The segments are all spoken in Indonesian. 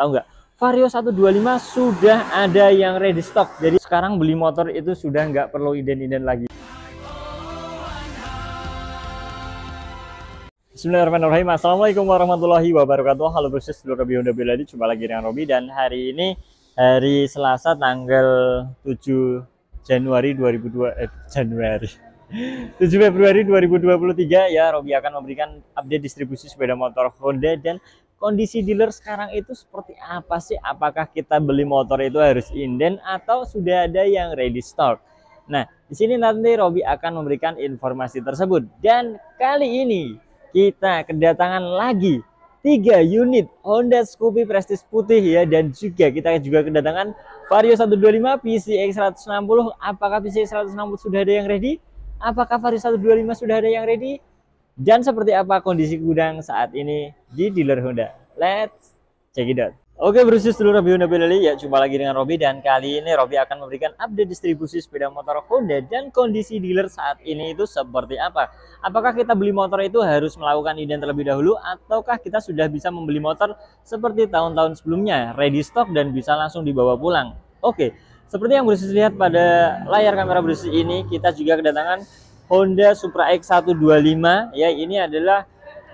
tahu nggak Vario 125 sudah ada yang ready stock jadi sekarang beli motor itu sudah nggak perlu iden-iden lagi Bismillahirrahmanirrahim Assalamualaikum warahmatullahi wabarakatuh Halo bersih seluruh Robi Honda Biladi Jumpa lagi dengan Robi Dan hari ini hari Selasa tanggal 7 Januari 2002 eh, Januari 7 Februari 2023 ya Robi akan memberikan update distribusi sepeda motor Honda dan kondisi dealer sekarang itu seperti apa sih? Apakah kita beli motor itu harus inden atau sudah ada yang ready stock? Nah, di sini nanti Robi akan memberikan informasi tersebut. Dan kali ini kita kedatangan lagi tiga unit Honda Scoopy Prestige putih ya dan juga kita juga kedatangan Vario 125 PCX 160. Apakah PCX 160 sudah ada yang ready? Apakah Vario 125 sudah ada yang ready? dan seperti apa kondisi gudang saat ini di dealer Honda. Let's check it out. Oke berusia seluruh Robi Honda ya jumpa lagi dengan Robby dan kali ini Robby akan memberikan update distribusi sepeda motor Honda dan kondisi dealer saat ini itu seperti apa. Apakah kita beli motor itu harus melakukan iden terlebih dahulu ataukah kita sudah bisa membeli motor seperti tahun-tahun sebelumnya, ready stock dan bisa langsung dibawa pulang. Oke, seperti yang berusia lihat pada layar kamera berusia ini, kita juga kedatangan Honda Supra X125 ya ini adalah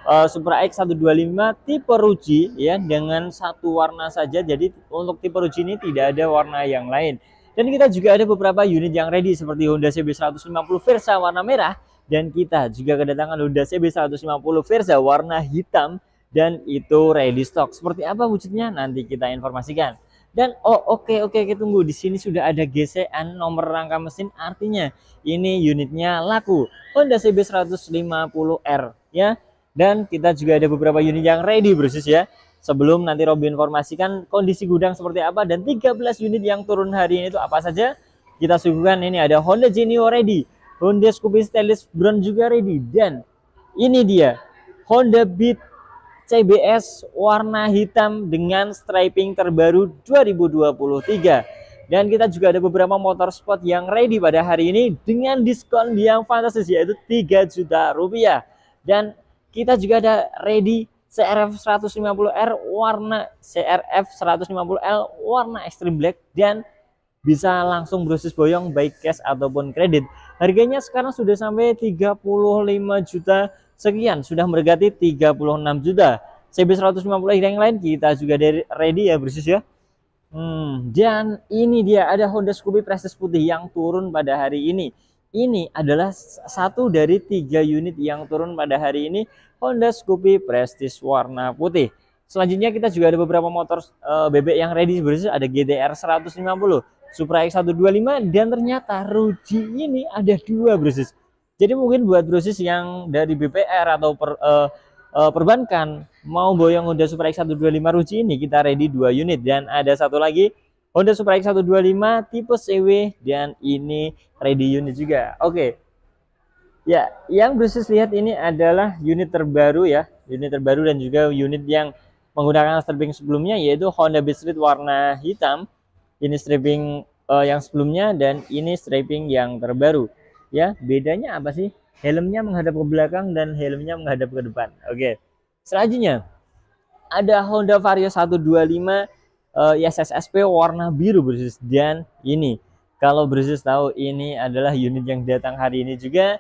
uh, Supra X125 tipe Ruji ya dengan satu warna saja jadi untuk tipe Ruji ini tidak ada warna yang lain dan kita juga ada beberapa unit yang ready seperti Honda CB150 Versa warna merah dan kita juga kedatangan Honda CB150 Versa warna hitam dan itu ready stock seperti apa wujudnya nanti kita informasikan dan oh oke okay, oke okay, tunggu di sini sudah ada gesekan nomor rangka mesin artinya ini unitnya laku Honda CB 150R ya dan kita juga ada beberapa unit yang ready brosis ya sebelum nanti Robin informasikan kondisi gudang seperti apa dan 13 unit yang turun hari ini itu apa saja kita suguhkan ini ada Honda Genio ready Honda Scoopy Stainless Brown juga ready dan ini dia Honda Beat CBS warna hitam dengan striping terbaru 2023. Dan kita juga ada beberapa motor sport yang ready pada hari ini dengan diskon yang fantastis yaitu 3 juta rupiah. Dan kita juga ada ready CRF 150R warna CRF 150L warna Extreme Black dan bisa langsung brosis boyong baik cash ataupun kredit. Harganya sekarang sudah sampai 35 juta sekian sudah mendekati 36 juta CB150 yang lain kita juga dari ready ya Brusis ya hmm, dan ini dia ada Honda Scoopy Prestige putih yang turun pada hari ini ini adalah satu dari tiga unit yang turun pada hari ini Honda Scoopy Prestige warna putih selanjutnya kita juga ada beberapa motor e, eh, bebek yang ready Brusis ada GTR 150 Supra X125 dan ternyata Ruji ini ada dua Brusis jadi mungkin buat brosis yang dari BPR atau per, uh, uh, perbankan mau boyong Honda Super X 125 Ruci ini kita ready dua unit dan ada satu lagi Honda Super X 125 tipe CW dan ini ready unit juga. Oke. Okay. Ya, yang brosis lihat ini adalah unit terbaru ya, unit terbaru dan juga unit yang menggunakan stripping sebelumnya yaitu Honda Beat Street warna hitam. Ini stripping uh, eh, yang sebelumnya dan ini stripping yang terbaru ya bedanya apa sih helmnya menghadap ke belakang dan helmnya menghadap ke depan oke selanjutnya ada Honda Vario 125 uh, SSSP warna biru Brusis dan ini kalau Brusis tahu ini adalah unit yang datang hari ini juga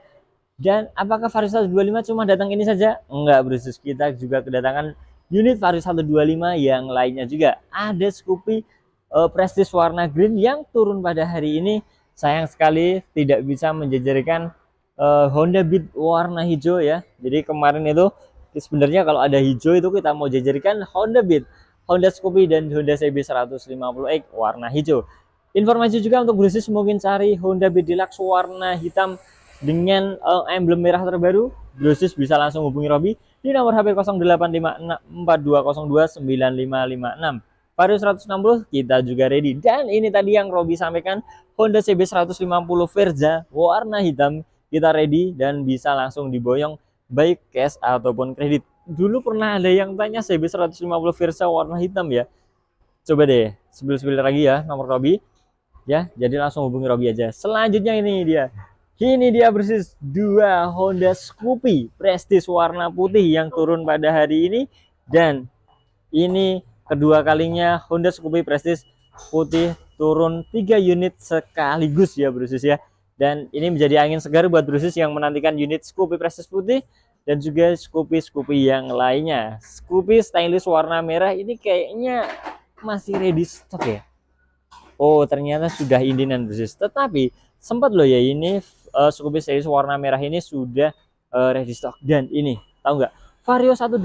dan apakah Vario 125 cuma datang ini saja? Enggak Brusis, kita juga kedatangan unit Vario 125 yang lainnya juga. Ada Scoopy uh, Prestige warna green yang turun pada hari ini sayang sekali tidak bisa menjejerikan uh, eh, Honda Beat warna hijau ya jadi kemarin itu sebenarnya kalau ada hijau itu kita mau jejerikan Honda Beat Honda Scoopy dan Honda CB 150X warna hijau informasi juga untuk Brusis mungkin cari Honda Beat Deluxe warna hitam dengan uh, emblem merah terbaru Brosis bisa langsung hubungi Robi di nomor HP 085642029556 Vario 160 kita juga ready. Dan ini tadi yang Robby sampaikan Honda CB150 Verza warna hitam kita ready dan bisa langsung diboyong baik cash ataupun kredit. Dulu pernah ada yang tanya CB150 Verza warna hitam ya. Coba deh sebelum-sebelum lagi ya nomor Robby Ya, jadi langsung hubungi Robby aja. Selanjutnya ini dia. Ini dia persis dua Honda Scoopy Prestige warna putih yang turun pada hari ini dan ini kedua kalinya Honda Scoopy Prestige putih turun tiga unit sekaligus ya Brusus ya. Dan ini menjadi angin segar buat Brusus yang menantikan unit Scoopy Prestige putih dan juga Scoopy-Scoopy yang lainnya. Scoopy stainless warna merah ini kayaknya masih ready stock ya. Oh, ternyata sudah indinan Brusus. Tetapi sempat loh ya ini uh, eh, Scoopy stainless warna merah ini sudah uh, ready stock dan ini tahu nggak Vario 125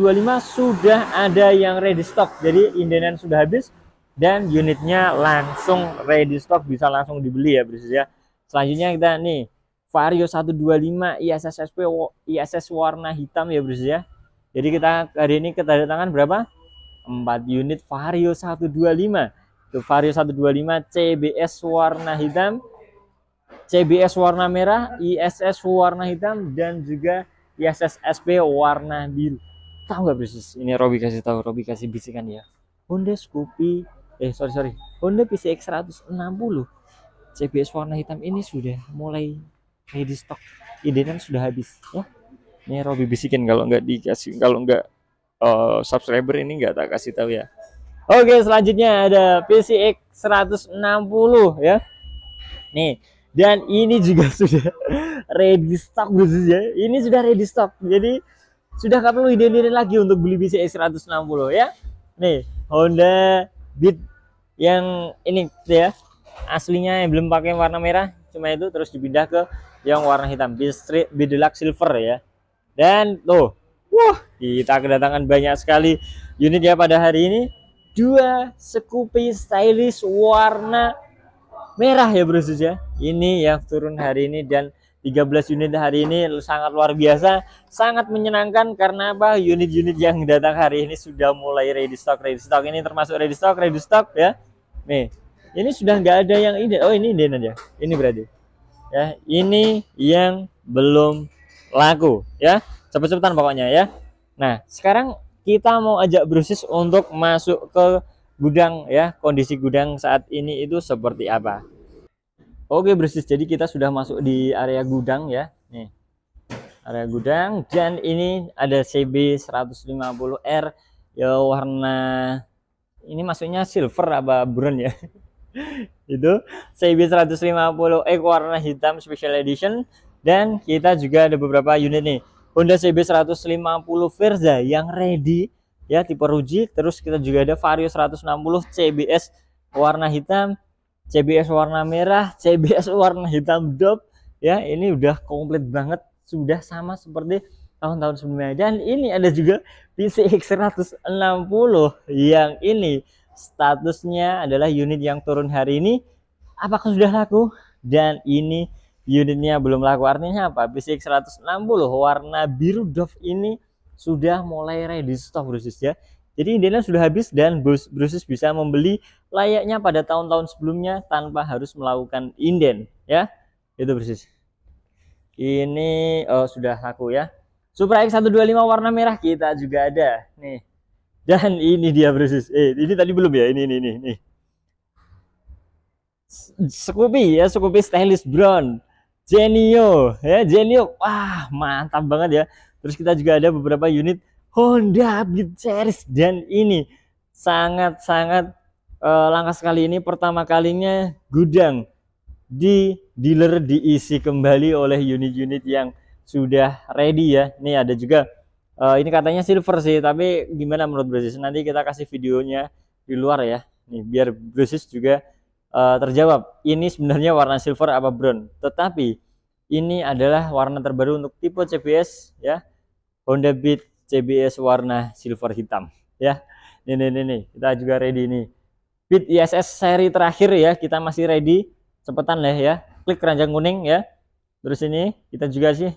sudah ada yang ready stock. Jadi indenan sudah habis dan unitnya langsung ready stock bisa langsung dibeli ya Bro ya. Selanjutnya kita nih Vario 125 ISS SP ISS warna hitam ya Bro ya. Jadi kita hari ini kedatangan berapa? 4 unit Vario 125. Itu Vario 125 CBS warna hitam CBS warna merah, ISS warna hitam, dan juga ISS SP warna biru tahu nggak bisnis ini Robi kasih tahu Robi kasih bisikan ya Honda Scoopy eh sorry sorry Honda PCX 160 CBS warna hitam ini sudah mulai ready stock kan sudah habis ya ini Robi bisikin kalau nggak dikasih kalau nggak uh, subscriber ini nggak tak kasih tahu ya Oke selanjutnya ada PCX 160 ya nih dan ini juga sudah ready stock khususnya ini sudah ready stock jadi sudah nggak perlu identin lagi untuk beli BCA 160 ya nih Honda Beat yang ini ya aslinya yang belum pakai warna merah cuma itu terus dipindah ke yang warna hitam Beat Deluxe Silver ya dan tuh wah kita kedatangan banyak sekali unit ya pada hari ini dua Scoopy stylish warna merah ya bro ya ini yang turun hari ini dan 13 unit hari ini sangat luar biasa sangat menyenangkan karena apa unit-unit yang datang hari ini sudah mulai ready stock ready stock ini termasuk ready stock ready stock ya nih ini sudah nggak ada yang ini oh ini ini aja ini berarti ya ini yang belum laku ya cepet-cepetan pokoknya ya nah sekarang kita mau ajak Brusis untuk masuk ke gudang ya kondisi gudang saat ini itu seperti apa Oke bersih jadi kita sudah masuk di area gudang ya nih area gudang dan ini ada CB 150R ya warna ini maksudnya silver apa brown ya itu CB 150 e warna hitam special edition dan kita juga ada beberapa unit nih Honda CB 150 Verza yang ready ya tipe Ruji terus kita juga ada Vario 160 CBS warna hitam CBS warna merah CBS warna hitam dop ya ini udah komplit banget sudah sama seperti tahun-tahun sebelumnya dan ini ada juga PCX 160 yang ini statusnya adalah unit yang turun hari ini apakah sudah laku dan ini unitnya belum laku artinya apa PCX 160 warna biru Dove ini sudah mulai ready stock brosis ya. Jadi indennya sudah habis dan brosis bisa membeli layaknya pada tahun-tahun sebelumnya tanpa harus melakukan inden ya. Itu brosis. Ini oh, sudah laku ya. Supra X125 warna merah kita juga ada nih. Dan ini dia brosis. Eh, ini tadi belum ya? Ini ini ini ini. Scoopy ya, Scoopy stainless brown. Genio ya, Genio. Wah, mantap banget ya. Terus kita juga ada beberapa unit Honda Beat Series dan ini sangat-sangat uh, langka sekali ini pertama kalinya gudang di dealer diisi kembali oleh unit-unit yang sudah ready ya. Nih ada juga uh, ini katanya silver sih, tapi gimana menurut Brosis? Nanti kita kasih videonya di luar ya. Nih biar Brosis juga uh, terjawab. Ini sebenarnya warna silver apa brown? Tetapi ini adalah warna terbaru untuk tipe CBS ya. Honda Beat CBS warna silver hitam ya nih nih nih, nih. kita juga ready nih Beat ISS seri terakhir ya kita masih ready sepetan lah ya klik keranjang kuning ya terus ini kita juga sih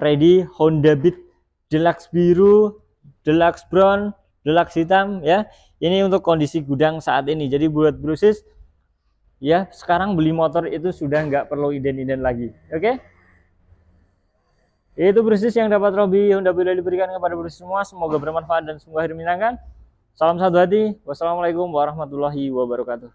ready Honda Beat Deluxe biru Deluxe brown Deluxe hitam ya ini untuk kondisi gudang saat ini jadi buat brusis ya sekarang beli motor itu sudah nggak perlu inden-inden lagi oke okay? Itu persis yang dapat Robi Honda Bila diberikan kepada bersih semua. Semoga bermanfaat dan semoga hari menyenangkan. Salam satu hati. Wassalamualaikum warahmatullahi wabarakatuh.